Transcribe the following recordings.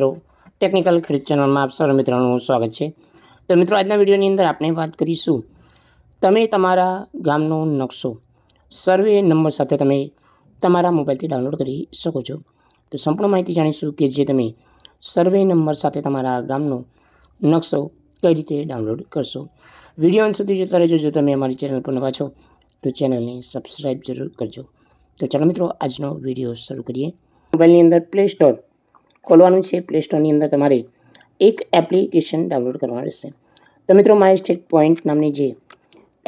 મિત્રો ટેકનિકલ ખરીદ ચેનલમાં આપ સર્વ મિત્રોનું સ્વાગત છે તો મિત્રો આજના વિડીયોની અંદર આપણે વાત કરીશું તમે તમારા ગામનો નકશો સર્વે નંબર સાથે તમે તમારા મોબાઈલથી ડાઉનલોડ કરી શકો છો તો સંપૂર્ણ માહિતી જાણીશું કે જે તમે સર્વે નંબર સાથે તમારા ગામનો નકશો કઈ રીતે ડાઉનલોડ કરશો વિડીયો અંત સુધી જોતા રહેજો જો તમે અમારી ચેનલ પર નવા છો તો ચેનલને સબસ્ક્રાઈબ જરૂર કરજો તો ચાલો મિત્રો આજનો વિડીયો શરૂ કરીએ મોબાઈલની અંદર પ્લે સ્ટોર ખોલવાનું છે પ્લે સ્ટોરની અંદર તમારે એક એપ્લિકેશન ડાઉનલોડ કરવાનું રહેશે તો મિત્રો માય સ્ટેટ પોઈન્ટ નામની જે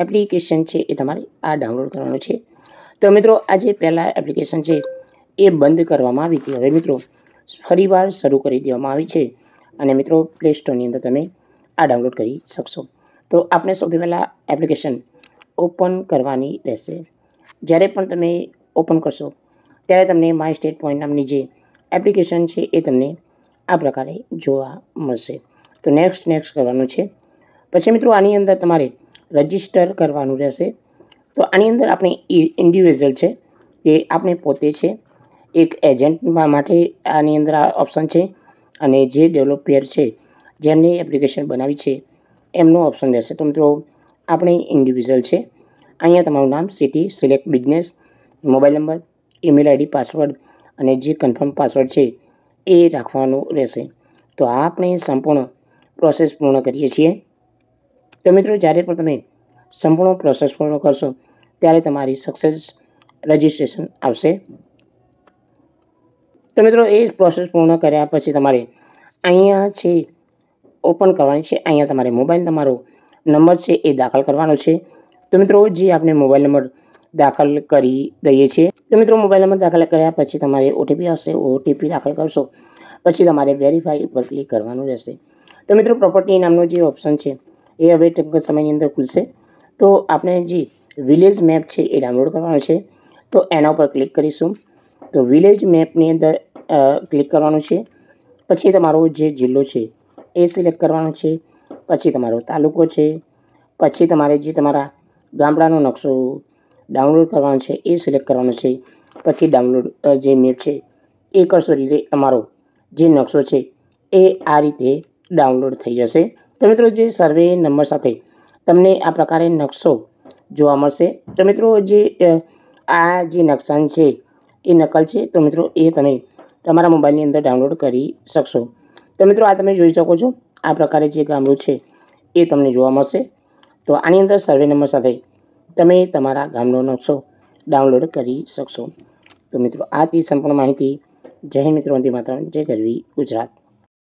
એપ્લિકેશન છે એ તમારે આ ડાઉનલોડ કરવાનું છે તો મિત્રો આ જે પહેલાં એપ્લિકેશન છે એ બંધ કરવામાં આવી હતી હવે મિત્રો ફરીવાર શરૂ કરી દેવામાં આવી છે અને મિત્રો પ્લે સ્ટોરની અંદર તમે આ ડાઉનલોડ કરી શકશો તો આપણે સૌથી પહેલાં એપ્લિકેશન ઓપન કરવાની રહેશે જ્યારે પણ તમે ઓપન કરશો ત્યારે તમને માય સ્ટેટ પોઈન્ટ નામની જે એપ્લિકેશન છે એ તમને આ પ્રકારે જોવા મળશે તો નેક્સ્ટ નેક્સ્ટ કરવાનું છે પછી મિત્રો આની અંદર તમારે રજિસ્ટર કરવાનું રહેશે તો આની અંદર આપણે ઇન્ડિવિઝ્યુઅલ છે એ આપણે પોતે છે એક એજન્ટ માટે આની અંદર આ ઓપ્શન છે અને જે ડેવલપર છે જેમને એપ્લિકેશન બનાવી છે એમનો ઓપ્શન રહેશે તો મિત્રો આપણે ઇન્ડિવિઝ્યુઅલ છે અહીંયા તમારું નામ city select business mobile number email ID password અને જે કન્ફર્મ પાસવર્ડ છે એ રાખવાનો રહેશે તો આ આપણે સંપૂર્ણ પ્રોસેસ પૂર્ણ કરીએ છીએ તો મિત્રો જ્યારે પણ તમે સંપૂર્ણ પ્રોસેસ પૂર્ણ કરશો ત્યારે તમારી સક્સેસ રજિસ્ટ્રેશન આવશે તો મિત્રો એ પ્રોસેસ પૂર્ણ કર્યા પછી તમારે અહીંયા છે ઓપન કરવાની છે અહીંયા તમારે મોબાઈલ તમારો નંબર છે એ દાખલ કરવાનો છે તો મિત્રો જે આપણે મોબાઈલ નંબર દાખલ કરી દઈએ છીએ તો મિત્રો મોબાઈલ નંબર દાખલ કર્યા પછી તમારે ઓટીપી આવશે ઓટીપી દાખલ કરશો પછી તમારે વેરીફાઈ ઉપર ક્લિક કરવાનું રહેશે તો મિત્રો પ્રોપર્ટી નામનો જે ઓપ્શન છે એ હવે ટૂંક સમયની અંદર ખુલશે તો આપણે જે વિલેજ મેપ છે એ ડાઉનલોડ કરવાનો છે તો એના ઉપર ક્લિક કરીશું તો વિલેજ મેપની અંદર ક્લિક કરવાનું છે પછી તમારો જે જિલ્લો છે એ સિલેક્ટ કરવાનો છે પછી તમારો તાલુકો છે પછી તમારે જે તમારા ગામડાનો નકશો ડાઉનલોડ કરવાનો છે એ સિલેક્ટ કરવાનો છે પછી ડાઉનલોડ જે મેપ છે એ કરશો રીતે તમારો જે નકશો છે એ આ રીતે ડાઉનલોડ થઈ જશે તો મિત્રો જે સર્વે નંબર સાથે તમને આ પ્રકારે નકશો જોવા મળશે તો મિત્રો જે આ જે નકશાન છે એ નકલ છે તો મિત્રો એ તમે તમારા મોબાઈલની અંદર ડાઉનલોડ કરી શકશો તો મિત્રો આ તમે જોઈ શકો છો આ પ્રકારે જે ગામડું છે એ તમને જોવા મળશે તો આની અંદર સર્વે નંબર સાથે તમે તમારા ગામનો નકશો ડાઉનલોડ કરી શકશો તો મિત્રો આ હતી સંપૂર્ણ માહિતી જય મિત્રો અંતિમ માત્ર જય ગરવી ગુજરાત